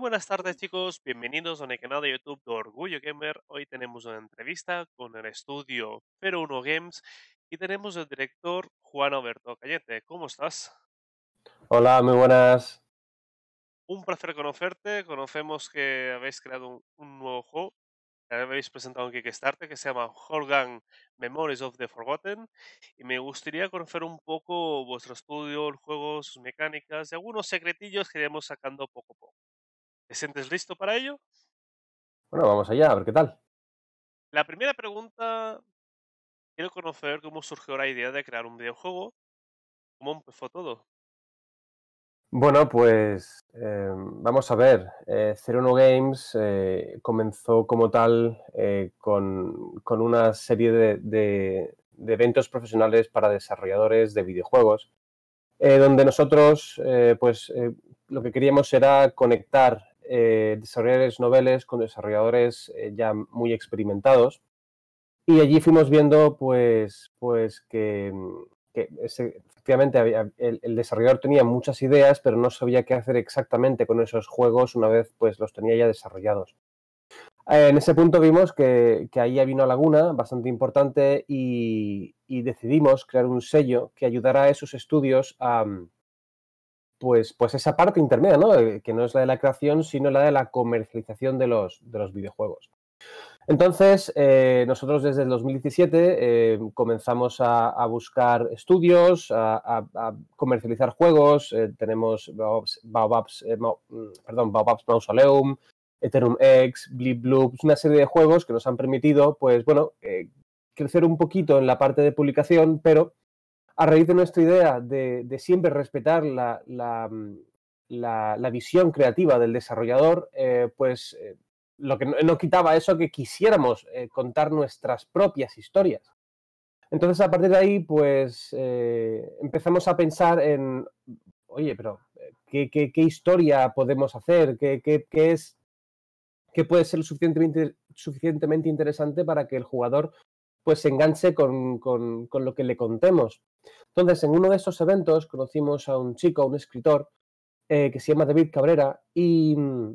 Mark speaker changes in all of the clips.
Speaker 1: buenas tardes chicos, bienvenidos a mi canal de YouTube de Orgullo Gamer. Hoy tenemos una entrevista con el estudio Peruno Games y tenemos el director Juan Alberto Cayete. ¿Cómo estás?
Speaker 2: Hola, muy buenas.
Speaker 1: Un placer conocerte. Conocemos que habéis creado un, nuevo juego habéis presentado un Kickstarter que se llama Holgan Memories of the Forgotten y me gustaría conocer un poco vuestro estudio, el juego, sus mecánicas y algunos secretillos que iremos sacando poco a poco. ¿Te sientes listo para ello?
Speaker 2: Bueno, vamos allá, a ver
Speaker 1: qué tal. La primera pregunta, quiero conocer cómo surgió la idea de crear un videojuego, cómo empezó todo. Bueno,
Speaker 2: pues em, vamos a ver. Eh, 01 Games eh, comenzó como tal eh, con, una serie de, de, eventos profesionales para desarrolladores de videojuegos, eh, donde nosotros pues, lo que queríamos era conectar eh, desarrolladores noveles con desarrolladores eh, ya muy experimentados. Y allí fuimos viendo pues, pues que, efectivamente el, desarrollador tenía muchas ideas, pero no sabía qué hacer exactamente con esos juegos una vez pues, los tenía ya desarrollados. Eh, en ese punto vimos que, que ahí había una laguna bastante importante y, y, decidimos crear un sello que ayudara a esos estudios a, pues, pues esa parte intermedia, ¿no? Eh, que no es la de la creación, sino la de la comercialización de los, de los videojuegos. Entonces, eh, nosotros desde el 2017 eh, comenzamos a, buscar estudios, a, comercializar juegos. tenemos Baobab's, mm, perdón, Mausoleum, Ethereum X, Bleep Bloop, una serie de juegos que nos han permitido, pues bueno, crecer un poquito en la parte de publicación, pero a raíz de nuestra idea de, siempre respetar mm, la, visión creativa del desarrollador, eh, pues eh, lo que no, quitaba eso que quisiéramos eh, contar nuestras propias historias. Entonces, a partir de ahí, pues empezamos a pensar en, oye, pero, ¿qué, historia podemos hacer? ¿Qué, es, puede ser suficientemente, suficientemente interesante para que el jugador pues se enganche con, con, lo que le contemos. Entonces, en uno de esos eventos conocimos a un chico, un escritor, eh, que se llama David Cabrera, mm,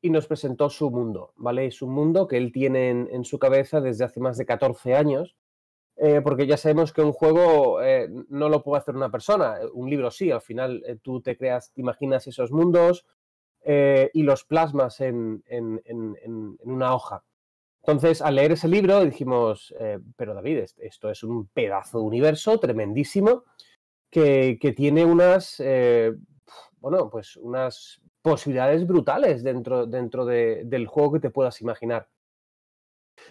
Speaker 2: y, nos presentó su mundo, ¿vale? Es un mundo que él tiene en, su cabeza desde hace más de 14 años, eh, porque ya sabemos que un juego eh, no lo puede hacer una persona, un libro sí, al final tú te creas, te imaginas esos mundos y los plasmas en una hoja. Entonces, al leer ese libro dijimos, eh, pero David, esto es un pedazo de universo tremendísimo que, tiene unas, eh, bueno, pues unas posibilidades brutales dentro, dentro del juego que te puedas imaginar.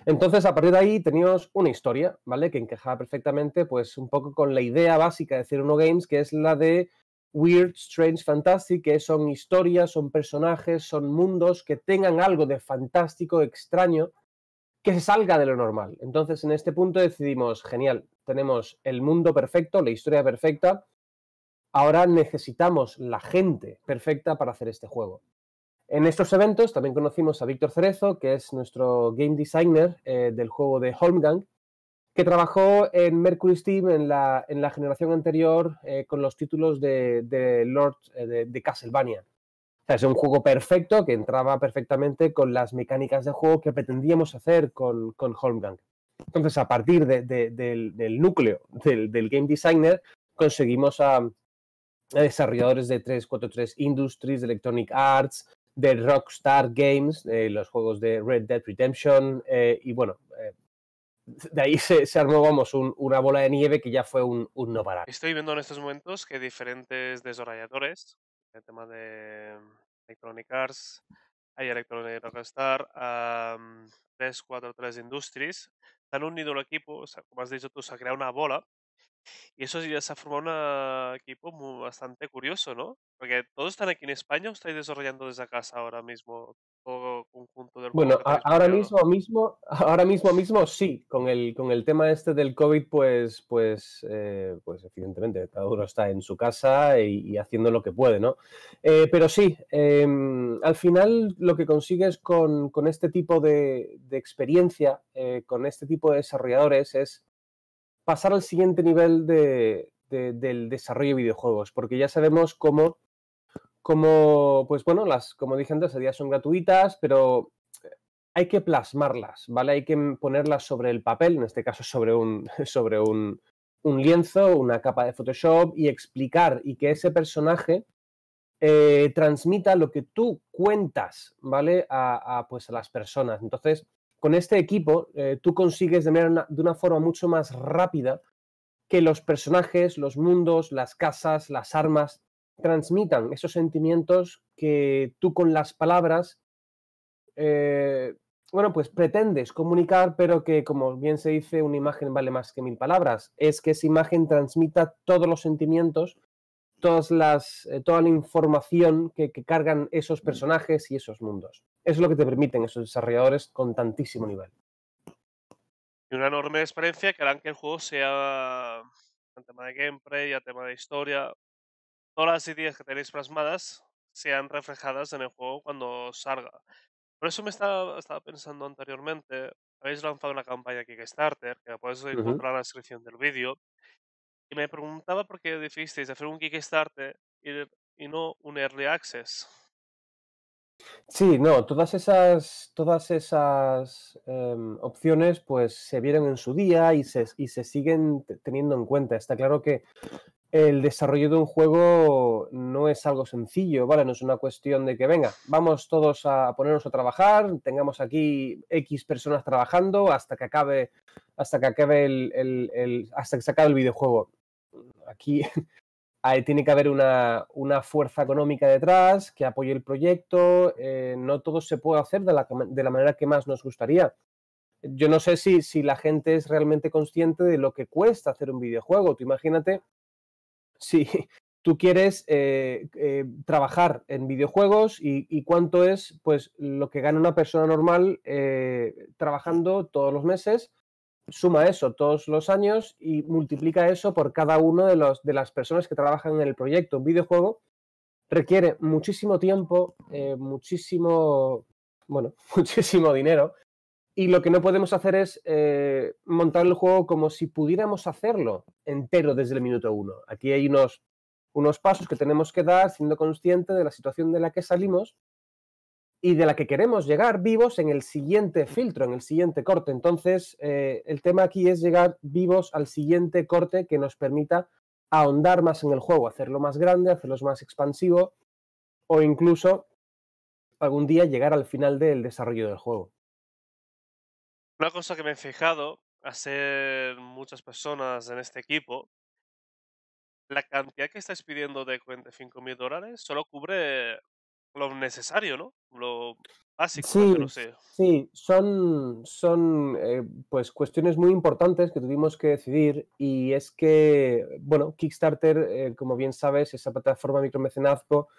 Speaker 2: Entonces, a partir de ahí teníamos una historia, ¿vale? Que encajaba perfectamente, pues, un poco con la idea básica de Zero No Games, que es la de Weird, Strange, Fantastic, que son historias, son personajes, son mundos que tengan algo de fantástico, extraño, que se salga de lo normal. Entonces, en este punto decidimos, genial, tenemos el mundo perfecto, la historia perfecta, ahora necesitamos la gente perfecta para hacer este juego. En estos eventos también conocimos a Víctor Cerezo, que es nuestro game designer eh, del juego de Holmgang, que trabajó en Mercury Steam en la, generación anterior eh, con los títulos de, Lord eh, de, Castlevania es un juego perfecto que entraba perfectamente con las mecánicas de juego que pretendíamos hacer con, con Holmgang. Entonces, a partir del, núcleo del, game designer, conseguimos a, desarrolladores de 343 Industries, de Electronic Arts, de Rockstar Games, de eh, los juegos de Red Dead Redemption, eh, y bueno, eh, de ahí se, se armó, una bola de nieve que ya fue un, un no parar.
Speaker 1: Estoy viendo en estos momentos que diferentes desarrolladores el tema de mm, Electronic Arts, hay Electronic Rockstar, um, 343 Industries, industrias han unido el equipo, o sea, como has dicho tú, se ha creado una bola y eso sí, se ha formado un equipo bastante curioso, ¿no? Porque todos están aquí en España o estáis desarrollando desde casa ahora mismo bueno, ahora
Speaker 2: mismo, mismo, ahora mismo mismo sí, con el, con el tema este del COVID, pues, pues, eh, pues evidentemente, cada uno está en su casa y, haciendo lo que puede, ¿no? Eh, pero sí, em, al final lo que consigues con, este tipo de, experiencia, eh, con este tipo de desarrolladores, es pasar al siguiente nivel del desarrollo de videojuegos, porque ya sabemos cómo como, pues bueno, las, como dije antes, son gratuitas, pero eh, hay que plasmarlas, ¿vale? Hay que ponerlas sobre el papel, en este caso sobre un, sobre un, lienzo, una capa de Photoshop y explicar y que ese personaje eh, transmita lo que tú cuentas, ¿vale? A, pues a las personas. Entonces, con este equipo, eh, tú consigues de, de una forma mucho más rápida que los personajes, los mundos, las casas, las armas transmitan esos sentimientos que tú con las palabras, eh, bueno, pues pretendes comunicar, pero que como bien se dice, una imagen vale más que mil palabras. Es que esa imagen transmita todos los sentimientos, todas las, eh, toda la información que, cargan esos personajes y esos mundos. es lo que te permiten esos desarrolladores con tantísimo nivel.
Speaker 1: Y una enorme experiencia que harán que el juego sea, a tema de gameplay, a tema de historia, todas las ideas que tenéis plasmadas sean reflejadas en el juego cuando salga. Por eso me estaba, pensando anteriormente, habéis lanzado una campaña Kickstarter, que podéis encontrar en la descripción del vídeo, y me preguntaba por qué decidisteis hacer un Kickstarter y, no un Early Access.
Speaker 2: Sí, no, todas esas, todas esas em, opciones pues se vieron en su día y y se, siguen teniendo en cuenta. Está claro que el desarrollo de un juego no es algo sencillo, ¿vale? No es una cuestión de que, venga, vamos todos a ponernos a trabajar, tengamos aquí X personas trabajando hasta que acabe, hasta que acabe el, hasta que se acabe el videojuego. Aquí tiene que haber una, fuerza económica detrás que apoye el proyecto. Eh, no todo se puede hacer de la, de la, manera que más nos gustaría. Yo no sé si, si la gente es realmente consciente de lo que cuesta hacer un videojuego. Tú imagínate si tú quieres eh, eh, trabajar en videojuegos y, cuánto es pues lo que gana una persona normal eh, trabajando todos los meses, suma eso todos los años y multiplica eso por cada uno de, de las personas que trabajan en el proyecto. Un videojuego requiere muchísimo tiempo, muchísimo, bueno, muchísimo dinero y lo que no podemos hacer es eh, montar el juego como si pudiéramos hacerlo entero desde el minuto uno. Aquí hay unos, unos pasos que tenemos que dar siendo consciente de la situación de la que salimos y de la que queremos llegar vivos en el siguiente filtro, en el siguiente corte. Entonces, eh, el tema aquí es llegar vivos al siguiente corte que nos permita ahondar más en el juego, hacerlo más grande, hacerlo más expansivo o incluso algún día llegar al final del desarrollo del juego.
Speaker 1: Una cosa que me he fijado a ser muchas personas en este equipo, la cantidad que estáis pidiendo de 45 mil dólares solo cubre lo necesario, ¿no? Lo básico, sí, sé. Sí, son,
Speaker 2: son eh, pues cuestiones muy importantes que tuvimos que decidir y es que, bueno, Kickstarter, eh, como bien sabes, esa plataforma micromecenazgo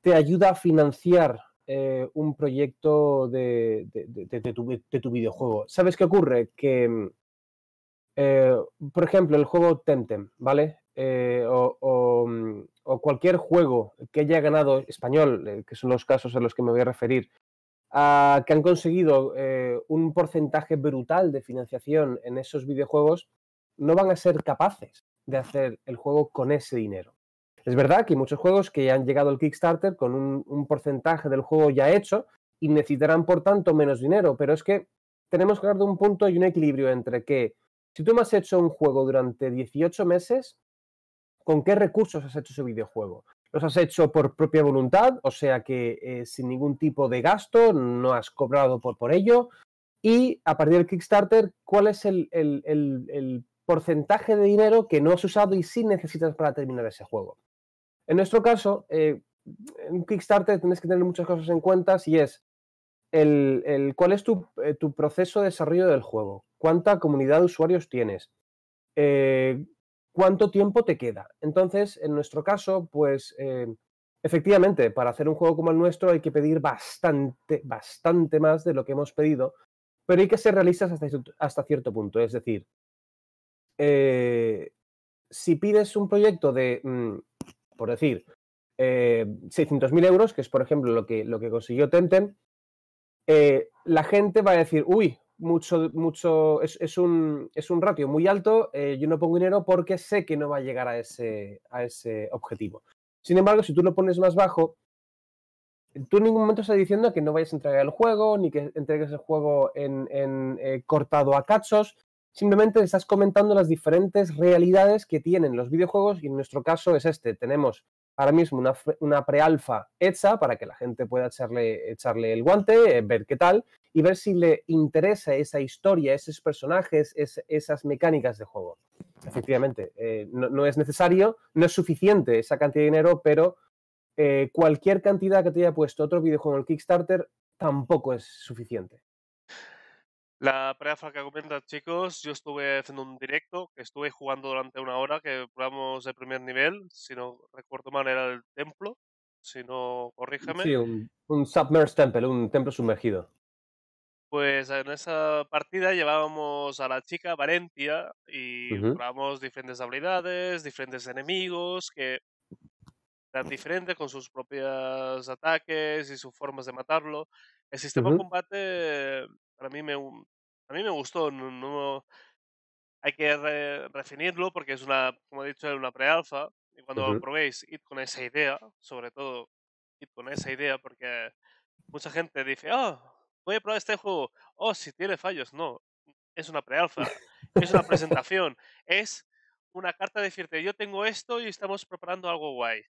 Speaker 2: te ayuda a financiar eh, un proyecto de, tu, videojuego. ¿Sabes qué ocurre? Que, mm, eh, por ejemplo, el juego Temtem, ¿vale? Eh, mm, o, cualquier juego que haya ganado español, que son los casos a los que me voy a referir, ah, que han conseguido un porcentaje brutal de financiación en esos videojuegos, no van a ser capaces de hacer el juego con ese dinero. Es verdad que hay muchos juegos que han llegado al Kickstarter con un, porcentaje del juego ya hecho y necesitarán, por tanto, menos dinero, pero es que tenemos que hablar de un punto y un equilibrio entre que si tú me has hecho un juego durante 18 meses, ¿con qué recursos has hecho ese videojuego? ¿Los has hecho por propia voluntad? O sea que eh, sin ningún tipo de gasto, no has cobrado por, por ello. Y a partir del Kickstarter, ¿cuál es el, el porcentaje de dinero que no has usado y sí necesitas para terminar ese juego? En nuestro caso, eh, en Kickstarter tienes que tener muchas cosas en cuenta y es el, cuál es eh, tu, proceso de desarrollo del juego, cuánta comunidad de usuarios tienes, eh, cuánto tiempo te queda. Entonces, en nuestro caso, pues efectivamente, para hacer un juego como el nuestro hay que pedir bastante, bastante más de lo que hemos pedido, pero hay que ser realistas hasta, cierto punto. Es decir, si pides un proyecto de... Mm, por decir, 600.000 eh, euros, que es por ejemplo lo que, lo que consiguió Tenten, eh, la gente va a decir, uy, mucho, mucho, es, un, ratio muy alto, eh, yo no pongo dinero porque sé que no va a llegar a ese, objetivo. Sin embargo, si tú lo pones más bajo, tú en ningún momento estás diciendo que no vayas a entregar el juego, ni que entregues el juego en, cortado a cachos, Simplemente estás comentando las diferentes realidades que tienen los videojuegos y en nuestro caso es este. Tenemos ahora mismo una, pre-alfa hecha para que la gente pueda echarle, echarle el guante, eh, ver qué tal y ver si le interesa esa historia, esos personajes, esas mecánicas de juego. Efectivamente, eh, no, es necesario, no es suficiente esa cantidad de dinero, pero eh, cualquier cantidad que te haya puesto otro videojuego en el Kickstarter tampoco es suficiente.
Speaker 1: La preafa que comentas, chicos, yo estuve haciendo un directo, que estuve jugando durante una hora, que probamos de primer nivel, si no recuerdo mal era el templo, si no, corríjame. Sí,
Speaker 2: un, submerged temple, un templo sumergido.
Speaker 1: Pues en esa partida llevábamos a la chica Valentia y diferentes habilidades, diferentes enemigos que eran diferentes con sus propios ataques y sus formas de matarlo. El sistema de combate mí me, a mí me gustó. No, hay que re, porque es una, como he dicho, una prealfa. Y cuando probéis, id con esa idea, sobre todo, id con esa idea porque mucha gente dice, oh, voy a probar este juego. Oh, si tiene fallos, no. Es una prealfa, es una presentación, es una carta de decirte, yo tengo esto y estamos preparando algo guay.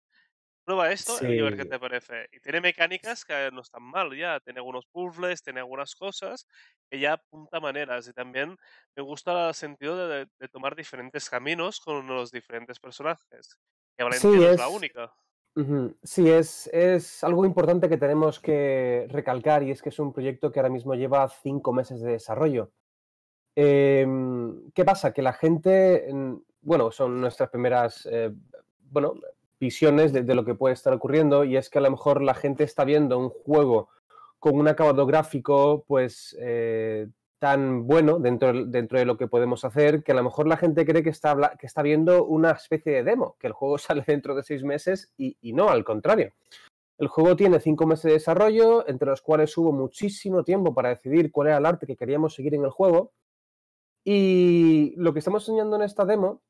Speaker 1: Prueba esto y ver qué te parece. Y tiene mecánicas que no están mal ya. Tiene algunos puzzles, tiene algunas cosas que ya apunta maneras. Y también me gusta el sentido de, tomar diferentes caminos con los diferentes personajes. Que Valencia es... la única.
Speaker 2: Sí, es, algo importante que tenemos que recalcar y es que es un proyecto que ahora mismo lleva cinco meses de desarrollo. Em, ¿Qué pasa? Que la gente, bueno, son nuestras primeras, eh, bueno, visiones de, lo que puede estar ocurriendo y es que a lo mejor la gente está viendo un juego con un acabado gráfico pues eh, tan bueno dentro, dentro de lo que podemos hacer que a lo mejor la gente cree que está, que está viendo una especie de demo, que el juego sale dentro de seis meses y, y no, al contrario. El juego tiene cinco meses de desarrollo, entre los cuales hubo muchísimo tiempo para decidir cuál era el arte que queríamos seguir en el juego. Y lo que estamos enseñando en esta demo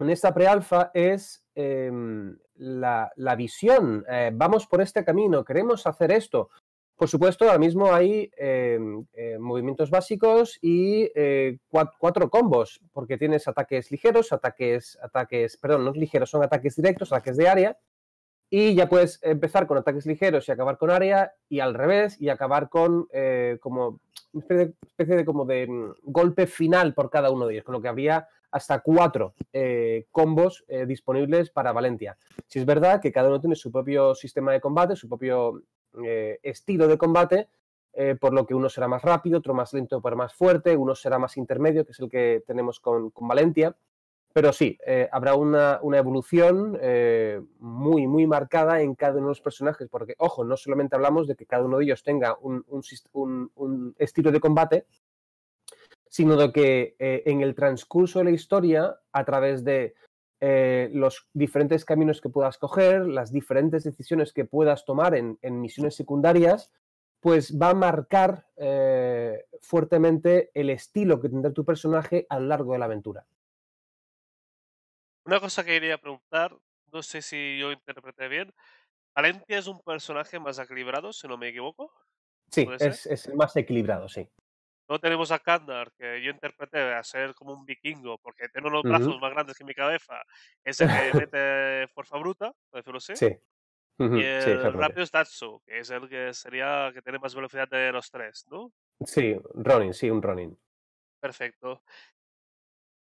Speaker 2: en esta prealfa es em, la, visión. Eh, vamos por este camino, queremos hacer esto. Por supuesto, ahora mismo hay em, eh, movimientos básicos y eh, cuatro, combos, porque tienes ataques ligeros, ataques, ataques, perdón, no ligeros, son ataques directos, ataques de área, y ya puedes empezar con ataques ligeros y acabar con área, y al revés, y acabar con como una especie de, como de mm, golpe final por cada uno de ellos, con lo que habría hasta cuatro eh, combos eh, disponibles para Valencia. Si es verdad que cada uno tiene su propio sistema de combate, su propio eh, estilo de combate, por lo que uno será más rápido, otro más lento, pero más fuerte, uno será más intermedio, que es el que tenemos con, con Valencia. Pero sí, habrá una, evolución muy, muy marcada en cada uno de los personajes, porque, ojo, no solamente hablamos de que cada uno de ellos tenga un estilo de combate, sino de que eh, en el transcurso de la historia, a través de eh, los diferentes caminos que puedas coger, las diferentes decisiones que puedas tomar en, misiones secundarias, pues va a marcar eh, fuertemente el estilo que tendrá tu personaje a lo largo de la aventura.
Speaker 1: Una cosa que quería preguntar, no sé si yo interpreté bien, ¿Valencia es un personaje más equilibrado, si no me equivoco? Sí, es,
Speaker 2: es, más equilibrado, sí.
Speaker 1: No tenemos a Kandar, que yo interpreté a ser como un vikingo, porque tengo unos brazos más grandes que mi cabeza. Es el que mete fuerza bruta, por decirlo así. Sí. Y el rápido es Tatsu, que es el que sería que tiene más velocidad de los tres, ¿no?
Speaker 2: Sí, running sí, un running
Speaker 1: Perfecto.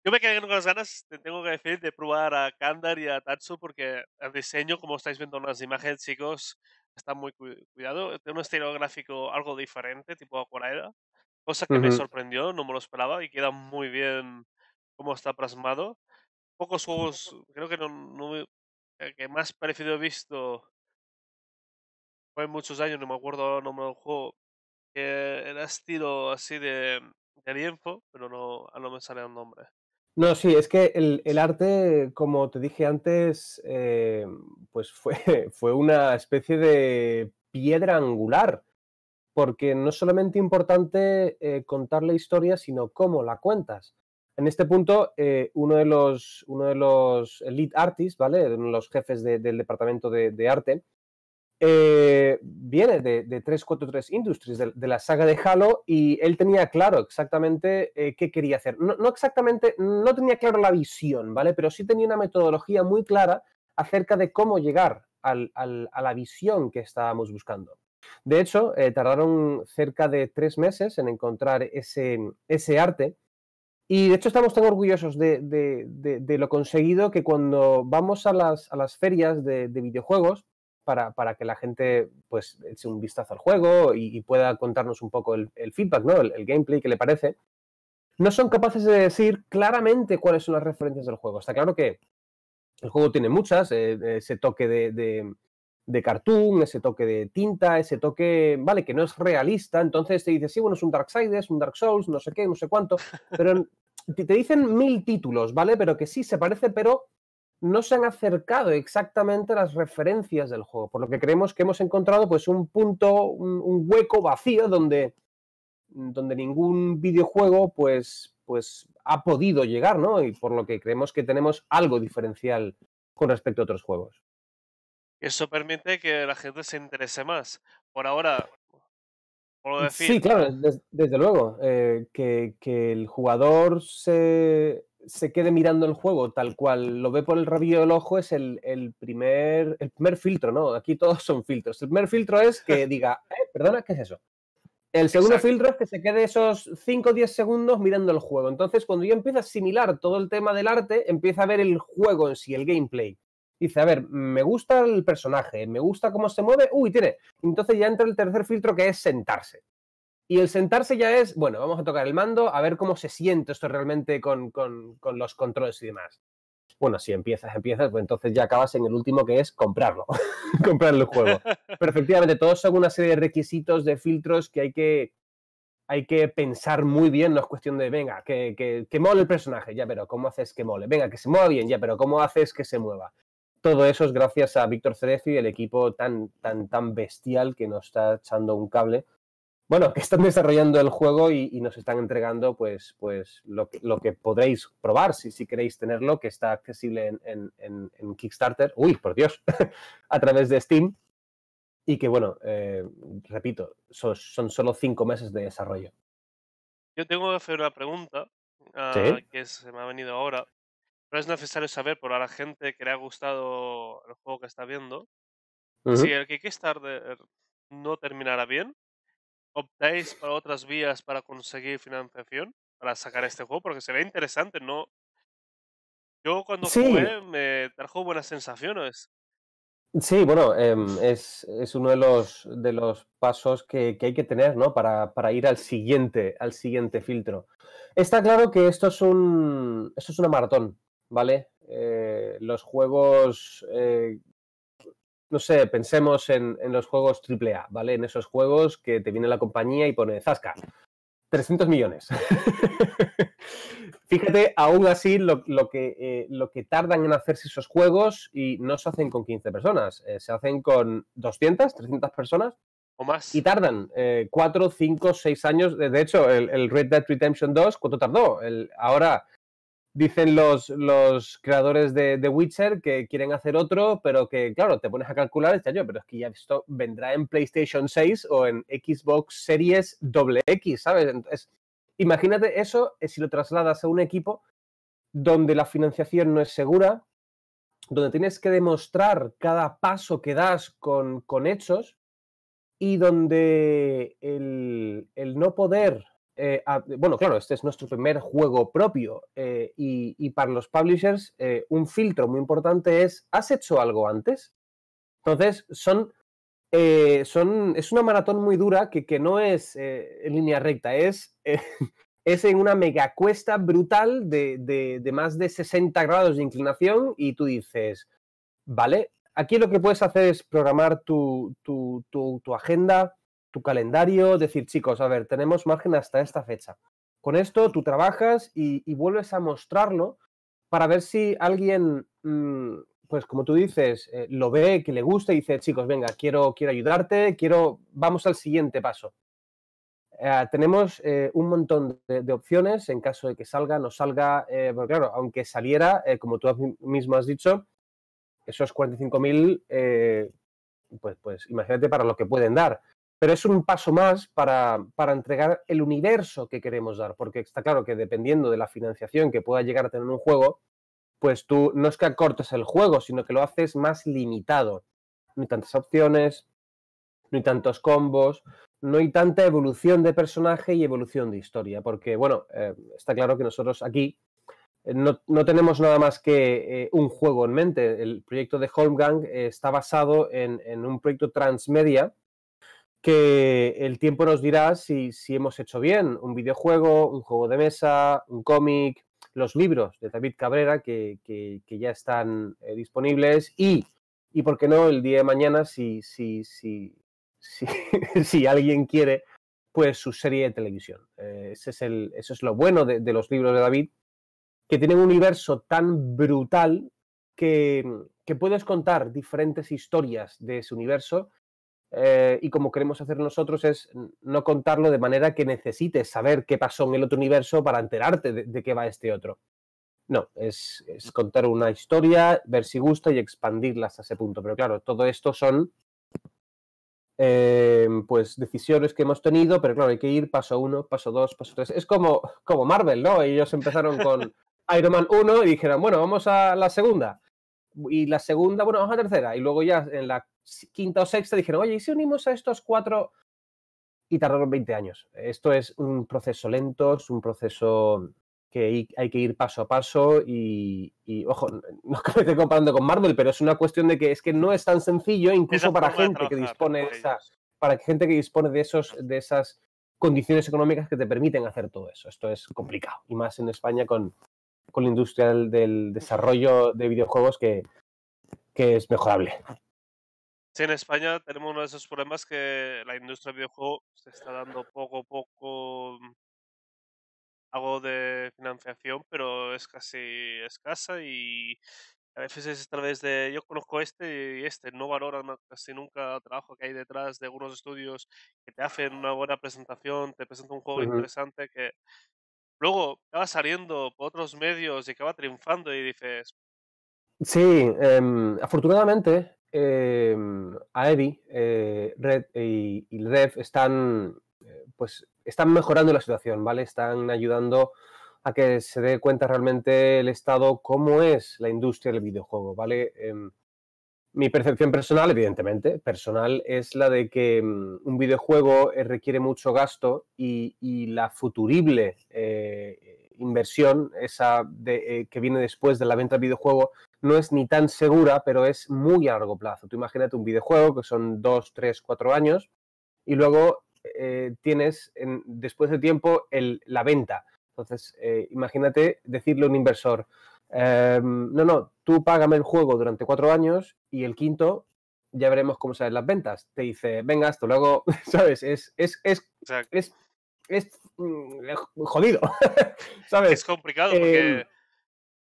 Speaker 1: Yo me quedé con las ganas, te tengo que decir, de probar a Kandar y a Tatsu, porque el diseño, como estáis viendo en las imágenes, chicos, está muy cuidado. Tiene un estilo gráfico algo diferente, tipo acuarela cosa que me sorprendió, no me lo esperaba y queda muy bien cómo está plasmado. Pocos juegos, creo que no, que más parecido he visto fue en muchos años, no me acuerdo el nombre del juego, que era estilo así de, de pero no, ah, no me sale el nombre.
Speaker 2: No, sí, es que el, arte, como te dije antes, eh, pues fue, fue una especie de piedra angular porque no es solamente importante eh, contar la historia, sino cómo la cuentas. En este punto, eh, uno, de los, uno de los lead artists, ¿vale? de los jefes del departamento de, arte, eh, viene de, 343 Industries, de, la saga de Halo, y él tenía claro exactamente qué quería hacer. No, exactamente, no tenía claro la visión, ¿vale? Pero sí tenía una metodología muy clara acerca de cómo llegar a la visión que estábamos buscando. De hecho, eh, tardaron cerca de tres meses en encontrar ese, ese arte. Y de hecho estamos tan orgullosos de, lo conseguido que cuando vamos a las, ferias de, videojuegos, para, que la gente pues eche un vistazo al juego y, pueda contarnos un poco el, feedback, ¿no? El, gameplay que le parece, no son capaces de decir claramente cuáles son las referencias del juego. Está claro que el juego tiene muchas, eh, ese toque de, de cartoon, ese toque de tinta, ese toque, vale, que no es realista, entonces te dices, sí, bueno, es un Darksiders, es un Dark Souls, no sé qué, no sé cuánto, pero te dicen mil títulos, ¿vale? Pero que sí, se parece, pero no se han acercado exactamente las referencias del juego, por lo que creemos que hemos encontrado pues un punto, un, un hueco vacío donde, donde ningún videojuego pues, pues ha podido llegar, ¿no? Y por lo que creemos que tenemos algo diferencial con respecto a otros juegos
Speaker 1: eso permite que la gente se interese más. Por ahora, Sí, claro,
Speaker 2: desde luego. Eh, que, el jugador se, quede mirando el juego tal cual lo ve por el rabillo del ojo es el, primer, el primer filtro, ¿no? Aquí todos son filtros. El primer filtro es que diga, eh, perdona, ¿qué es eso? El segundo filtro es que se quede esos 5 o 10 segundos mirando el juego. Entonces, cuando yo empieza a asimilar todo el tema del arte, empieza a ver el juego en sí, el gameplay dice, a ver, me gusta el personaje, me gusta cómo se mueve, uy, tiene. Entonces ya entra el tercer filtro que es sentarse. Y el sentarse ya es, bueno, vamos a tocar el mando, a ver cómo se siente esto realmente con, los controles y demás. Bueno, si empiezas, empiezas, pues entonces ya acabas en el último que es comprarlo, comprar el juego. Pero efectivamente, todos son una serie de requisitos, de filtros que hay que, hay que pensar muy bien, no es cuestión de, venga, que, que, que, mole el personaje, ya, pero ¿cómo haces que mole? Venga, que se mueva bien, ya, pero ¿cómo haces que se mueva? todo eso es gracias a Víctor Cerefi y el equipo tan, tan, tan bestial que nos está echando un cable. Bueno, que están desarrollando el juego y, nos están entregando pues, pues lo, que, lo que podréis probar si, si queréis tenerlo, que está accesible en, Kickstarter, uy, por Dios, a través de Steam. Y que bueno, eh, repito, son, son, solo cinco meses de desarrollo.
Speaker 1: Yo tengo que hacer una pregunta ah, que se me ha venido ahora no es necesario saber por a la gente que le ha gustado el juego que está viendo. Si el Kickstarter no terminará bien, optáis para otras vías para conseguir financiación para sacar este juego, porque se ve interesante, ¿no? Yo cuando sí. jugué me trajo buenas sensaciones.
Speaker 2: Sí, bueno, em, es, es, uno de los, de los pasos que, que hay que tener, ¿no? Para, para, ir al siguiente, al siguiente filtro. Está claro que esto es un. Esto es una maratón. ¿vale? Eh, los juegos, eh, no sé, pensemos en, los juegos AAA, ¿vale? En esos juegos que te viene la compañía y pone, zasca, 300 millones. Fíjate, aún así, lo, que, eh, lo que tardan en hacerse esos juegos y no se hacen con 15 personas, se hacen con 200, 300 personas. O más. Y tardan 4, 5, 6 años. De hecho, el, Red Dead Redemption 2, ¿cuánto tardó? El, ahora dicen los, los creadores de, Witcher que quieren hacer otro, pero que, claro, te pones a calcular, este año, pero es que ya esto vendrá en PlayStation 6 o en Xbox Series X, ¿sabes? Entonces, imagínate eso eh, si lo trasladas a un equipo donde la financiación no es segura, donde tienes que demostrar cada paso que das con, con hechos y donde el no poder eh, bueno, claro, este es nuestro primer juego propio eh, y, para los publishers eh, un filtro muy importante es, ¿has hecho algo antes? Entonces, son, es una maratón muy dura que, no es en línea recta, es, es en una mega cuesta brutal de, más de 60 grados de inclinación y tú dices, vale, aquí lo que puedes hacer es programar tu, tu, tu agenda, tu calendario, decir, chicos, a ver, tenemos margen hasta esta fecha. Con esto tú trabajas y, vuelves a mostrarlo para ver si alguien, mm, pues como tú dices, eh, lo ve, que le gusta y dice, chicos, venga, quiero, quiero ayudarte, quiero, vamos al siguiente paso. Eh, tenemos eh, un montón de, opciones en caso de que salga, no salga, porque claro, aunque saliera, como tú mismo has dicho, esos 45.000, pues, pues imagínate para lo que pueden dar pero es un paso más para, entregar el universo que queremos dar, porque está claro que dependiendo de la financiación que pueda llegar a tener un juego, pues tú no es que acortes el juego, sino que lo haces más limitado. No hay tantas opciones, no hay tantos combos, no hay tanta evolución de personaje y evolución de historia, porque bueno, eh, está claro que nosotros aquí eh, no, tenemos nada más que eh, un juego en mente. El proyecto de Holmgang está basado en, en, un proyecto transmedia que el tiempo nos dirá si, si hemos hecho bien un videojuego, un juego de mesa, un cómic, los libros de David Cabrera que, que, ya están eh, disponibles y, y, ¿por qué no?, el día de mañana si, si, si, si, alguien quiere, pues su serie de televisión. Eh, ese es eso es lo bueno de, de, los libros de David, que tienen un universo tan brutal que, que puedes contar diferentes historias de ese universo eh, y como queremos hacer nosotros es no contarlo de manera que necesites saber qué pasó en el otro universo para enterarte de, qué va este otro. No, es, contar una historia, ver si gusta y expandirla hasta ese punto. Pero claro, todo esto son em, pues decisiones que hemos tenido, pero claro, hay que ir paso uno, paso dos, paso tres. Es como, como Marvel, ¿no? Ellos empezaron con Iron Man 1 y dijeron, bueno, vamos a la segunda. Y la segunda, bueno, vamos a la tercera. Y luego ya en la quinta o sexta dijeron, oye, ¿y si unimos a estos cuatro? Y tardaron 20 años. Esto es un proceso lento, es un proceso que hay que ir paso a paso y, ojo, no estoy que comparando con Marvel, pero es una cuestión de que es que no es tan sencillo, incluso para gente que dispone de esas, para gente que dispone de esos, de esas condiciones económicas que te permiten hacer todo eso. Esto es complicado. Y más en España con, la industria del, desarrollo de videojuegos que, que es mejorable.
Speaker 1: Sí, en España tenemos uno de esos problemas que la industria del videojuego se está dando poco a poco mm, algo de financiación, pero es casi escasa y a veces es a través de yo conozco este y este, no valora casi nunca el trabajo que hay detrás de algunos estudios que te hacen una buena presentación, te presentan un juego interesante que luego acaba saliendo por otros medios y acaba triunfando y dices...
Speaker 2: Sí, em, afortunadamente Em, a Evi, eh, Red y, y Rev están, eh, pues, están mejorando la situación, ¿vale? Están ayudando a que se dé cuenta realmente el estado, cómo es la industria del videojuego, ¿vale? Em, mi percepción personal, evidentemente, personal, es la de que em, un videojuego eh, requiere mucho gasto y, la futurible inversión, esa que viene después de la venta del videojuego, no es ni tan segura, pero es muy a largo plazo. Tú imagínate un videojuego que son dos tres cuatro años y luego eh, tienes después de tiempo la venta. Entonces, eh, imagínate decirle a un inversor, em, no, no, tú págame el juego durante cuatro años y el quinto ya veremos cómo salen las ventas. Te dice, venga, esto luego, ¿sabes? Es, es, es,
Speaker 1: es, mm, jodido, ¿sabes? Es complicado porque em,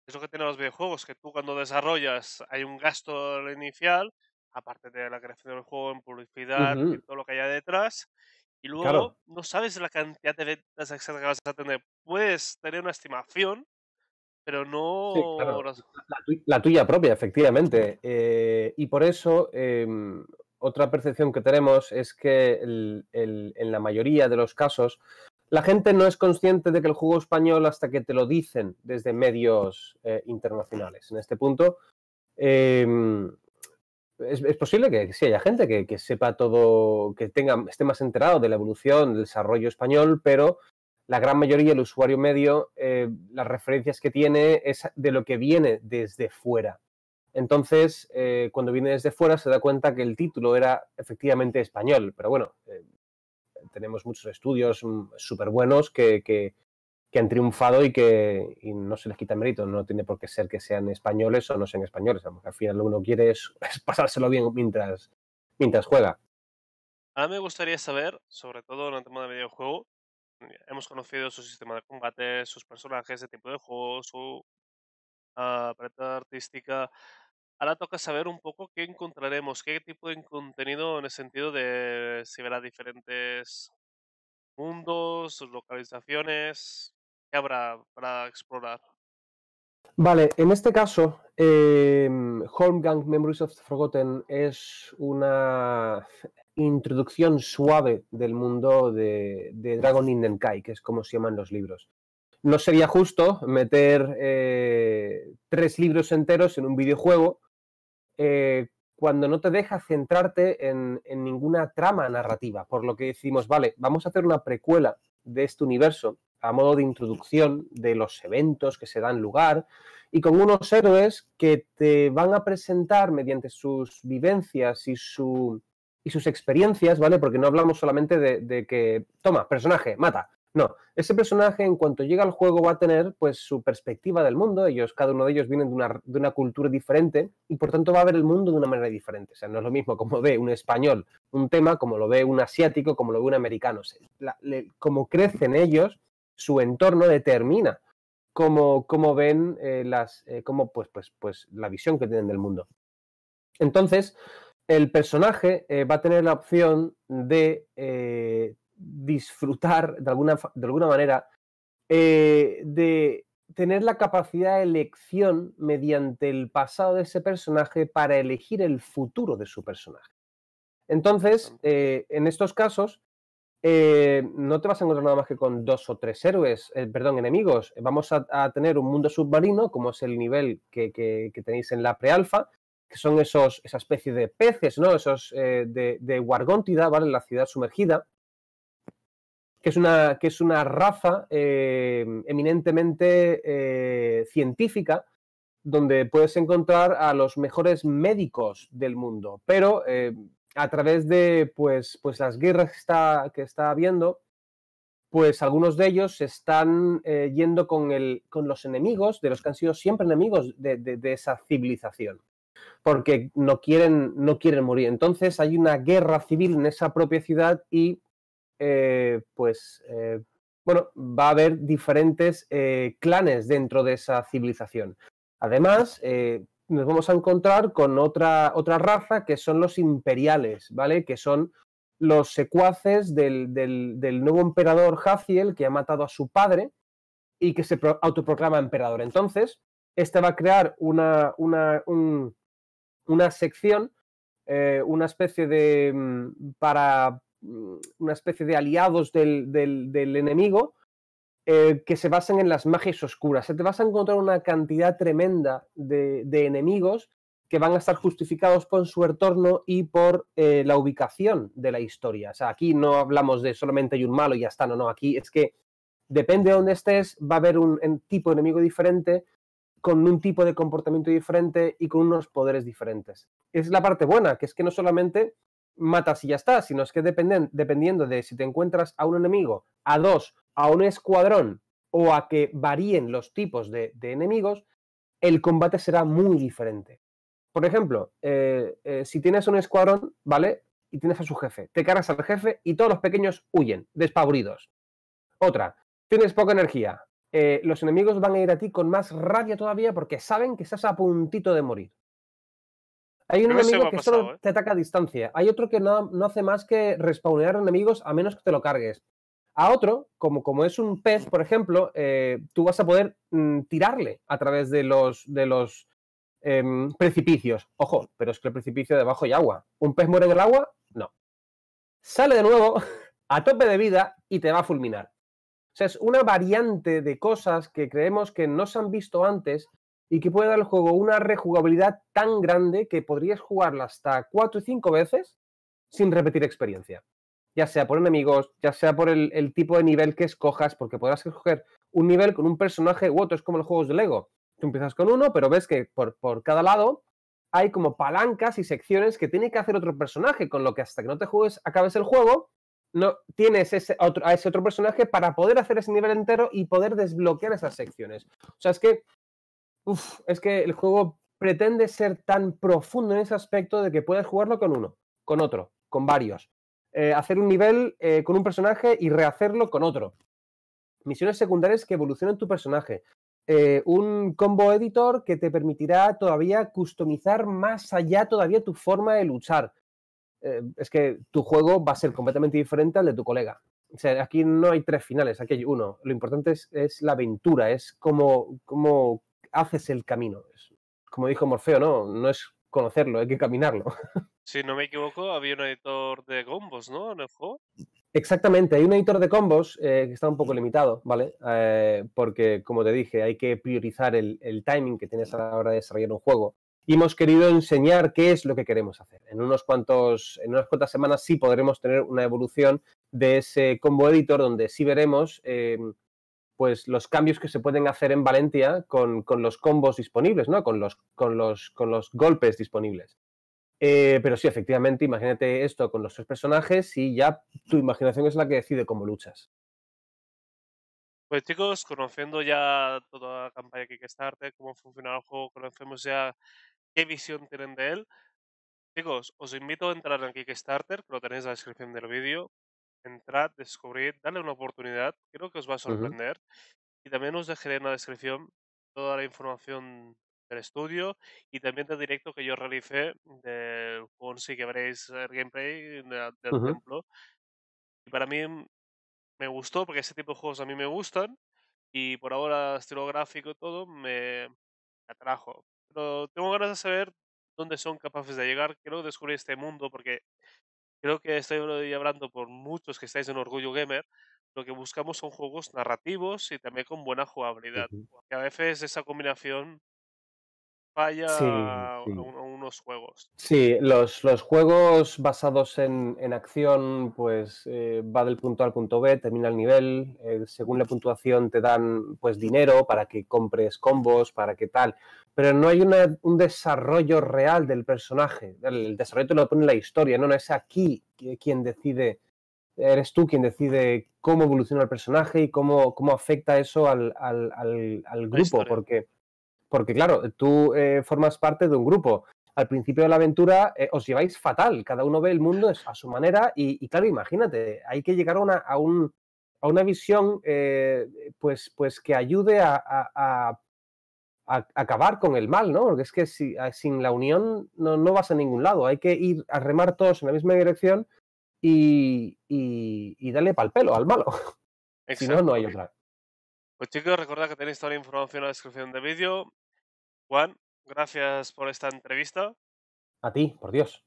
Speaker 1: es lo que tienen los videojuegos, que tú cuando desarrollas hay un gasto inicial, aparte de la creación del juego en publicidad y todo lo que haya detrás, y luego no sabes la cantidad de ventas exactas que vas a tener. Puedes tener una estimación, pero no...
Speaker 2: la, tuya propia, efectivamente. Eh, y por eso... Em, otra percepción que tenemos es que en la mayoría de los casos la gente no es consciente de que el juego español hasta que te lo dicen desde medios eh, internacionales. En este punto, eh, es, posible que, sí haya gente que, sepa todo, que tenga, esté más enterado de la evolución, del desarrollo español, pero la gran mayoría el usuario medio, eh, las referencias que tiene es de lo que viene desde fuera. Entonces, cuando viene desde fuera, se da cuenta que el título era efectivamente español, pero bueno, tenemos muchos estudios mm, súper buenos que, que, que, han triunfado y que y no se les quita mérito. No tiene por qué ser que sean españoles o no sean españoles. Al final lo que uno quiere es, pasárselo bien mientras, mientras juega.
Speaker 1: A mí me gustaría saber, sobre todo en el tema de videojuego, mm, hemos conocido su sistema de combate, sus personajes, el tiempo de juego, su apariencia ah, artística. Ahora toca saber un poco qué encontraremos, qué tipo de contenido en el sentido de si verá diferentes mundos, localizaciones, qué habrá para explorar.
Speaker 2: Vale, en este caso, eh, em, Holmgang Memories of the Forgotten es una introducción suave del mundo de, Dragon in Kai*, que es como se llaman los libros. No sería justo meter eh, tres libros enteros en un videojuego eh, cuando no te deja centrarte en, en, ninguna trama narrativa, por lo que decimos, vale, vamos a hacer una precuela de este universo a modo de introducción de los eventos que se dan lugar y con unos héroes que te van a presentar mediante sus vivencias y, y sus experiencias, ¿vale? Porque no hablamos solamente de que, toma, personaje, mata, no, ese personaje en cuanto llega al juego va a tener pues su perspectiva del mundo, ellos, cada uno de ellos vienen de una, cultura diferente y por tanto va a ver el mundo de una manera diferente. O sea, no es lo mismo como ve un español un tema, como lo ve un asiático, como lo ve un americano. como crecen ellos, su entorno determina cómo, ven eh, las, eh, cómo, pues, pues, pues, la visión que tienen del mundo. Entonces, el personaje eh, va a tener la opción de disfrutar de alguna, de alguna manera eh, de tener la capacidad de elección mediante el pasado de ese personaje para elegir el futuro de su personaje. Entonces, eh, en estos casos, eh, no te vas a encontrar nada más que con dos o tres héroes, perdón, enemigos. Vamos a, tener un mundo submarino, como es el nivel que, tenéis en la prealfa, que son esos, esa especie de peces, ¿no? Esos de, de Wargontida, ¿vale? La ciudad sumergida, que es una, que es una raza eh, eminentemente eh, científica, donde puedes encontrar a los mejores médicos del mundo. Pero eh, a través de pues, pues las guerras que está, que habiendo, pues algunos de ellos están yendo con, el, con los enemigos, de los que han sido siempre enemigos de, esa civilización porque no quieren, no quieren morir. Entonces hay una guerra civil en esa propia ciudad y eh, pues, eh, bueno, va a haber diferentes eh, clanes dentro de esa civilización. Además, nos vamos a encontrar con otra, otra raza que son los imperiales, ¿vale? Que son los secuaces del, nuevo emperador jafiel, que ha matado a su padre y que se autoproclama emperador. Entonces, este va a crear una, una, una sección, una especie de mm, para, Mm, una especie de aliados del, enemigo eh, que se basan en las magias oscuras. Se te vas a encontrar una cantidad tremenda de, enemigos que van a estar justificados por su retorno y por eh, la ubicación de la historia. O sea, aquí no hablamos de solamente hay un malo y ya está, no, no, aquí es que depende de dónde estés, va a haber un, un tipo de enemigo diferente, con un tipo de comportamiento diferente y con unos poderes diferentes. Es la parte buena, que es que no solamente matas y ya está, sino es que dependiendo de si te encuentras a un enemigo, a dos, a un escuadrón o a que varíen los tipos de, enemigos, el combate será muy diferente. Por ejemplo, eh, eh, si tienes un escuadrón, ¿vale? Y tienes a su jefe, te cargas al jefe y todos los pequeños huyen, despavoridos. Otra, tienes poca energía. Eh, los enemigos van a ir a ti con más rabia todavía porque saben que estás a puntito de morir. Hay un enemigo que solo ¿eh? te ataca a distancia. Hay otro que no, hace más que respawnear enemigos a menos que te lo cargues. A otro, como, como es un pez, por ejemplo, eh, tú vas a poder mm, tirarle a través de los, de los em, precipicios. Ojo, pero es que el precipicio debajo hay agua. ¿Un pez muere en el agua? No. Sale de nuevo a tope de vida y te va a fulminar. O sea, es una variante de cosas que creemos que no se han visto antes y que puede dar al juego una rejugabilidad tan grande que podrías jugarla hasta 4 o 5 veces sin repetir experiencia. Ya sea por enemigos, ya sea por el, tipo de nivel que escojas, porque podrás escoger un nivel con un personaje u otro, es como los juegos de Lego. Tú empiezas con uno, pero ves que por, por cada lado hay como palancas y secciones que tiene que hacer otro personaje, con lo que hasta que no te juegues, acabes el juego, no tienes ese otro, a ese otro personaje para poder hacer ese nivel entero y poder desbloquear esas secciones. O sea, es que Uf, es que el juego pretende ser tan profundo en ese aspecto de que puedes jugarlo con uno, con otro, con varios. Eh, hacer un nivel eh, con un personaje y rehacerlo con otro. Misiones secundarias que evolucionen tu personaje. Eh, un combo editor que te permitirá todavía customizar más allá todavía tu forma de luchar. es que tu juego va a ser completamente diferente al de tu colega. aquí no hay tres finales, aquí hay uno. Lo importante es, la aventura, es como... cómo haces el camino. como dijo Morfeo, no, no es conocerlo, hay que caminarlo.
Speaker 1: Si no me equivoco, había un editor de combos, ¿no? En el juego.
Speaker 2: Exactamente, hay un editor de combos eh, que está un poco limitado, ¿vale? Eh, porque, como te dije, hay que priorizar el, timing que tienes a la hora de desarrollar un juego. Y hemos querido enseñar qué es lo que queremos hacer. En, unos cuantos, en unas cuantas semanas sí podremos tener una evolución de ese combo editor donde sí veremos eh, pues los cambios que se pueden hacer en Valencia con, los combos disponibles, ¿no? Con los, golpes disponibles. Eh, pero sí, efectivamente, imagínate esto con los tres personajes y ya tu imaginación es la que decide cómo luchas.
Speaker 1: Pues chicos, conociendo ya toda la campaña Kickstarter, cómo funciona el juego, conocemos ya qué visión tienen de él. Chicos, os invito a entrar en Kickstarter, que lo tenéis en la descripción del vídeo, entrad, descubrid, dale una oportunidad, creo que os va a sorprender. Y también os dejaré en la descripción toda la información del estudio y también del directo que yo realicé del juego si que veréis el gameplay del templo. Y para mí me gustó porque ese tipo de juegos a mí me gustan y por ahora estilo gráfico y todo me atrajo. Pero tengo ganas de saber dónde son capaces de llegar. Quiero descubrir este mundo porque creo que estoy hablando por muchos que estáis en Orgullo Gamer, lo que buscamos son juegos narrativos y también con buena jugabilidad. a veces esa combinación falla unos juegos.
Speaker 2: Sí, los, juegos basados en, acción, pues eh, va del punto A al punto B, termina el nivel, eh, según la puntuación te dan pues dinero para que compres combos, para qué tal, pero no hay un desarrollo real del personaje, el, desarrollo te lo pone la historia, no, no es aquí quien decide. Eres tú quien decide cómo evoluciona el personaje y cómo, cómo afecta eso al, al, al grupo, porque porque claro, tú eh, formas parte de un grupo. Al principio de la aventura eh, os lleváis fatal, cada uno ve el mundo a su manera y, claro, imagínate, hay que llegar a una, un, a una visión eh, pues, pues que ayude a, acabar con el mal, ¿no? Porque es que si, sin la unión no, vas a ningún lado, hay que ir a remar todos en la misma dirección y, y, y darle pal pelo al malo. Si no, no hay otra.
Speaker 1: Pues chicos, recordad que tenéis toda la información en la descripción del vídeo. Juan, gracias por esta entrevista.
Speaker 2: A ti, por Dios.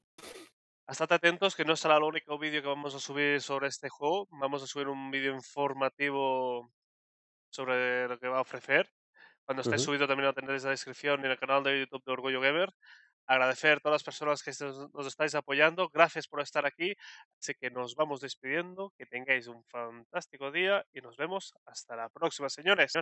Speaker 1: Estad atentos que no será el único vídeo que vamos a subir sobre este juego. Vamos a subir un vídeo informativo sobre lo que va a ofrecer. Cuando esté subido también lo tendréis en la descripción y en el canal de YouTube de Orgullo Gamer. Agradecer a todas las personas que nos estáis apoyando. Gracias por estar aquí. Así que nos vamos despidiendo. Que tengáis un fantástico día y nos vemos hasta la próxima, señores.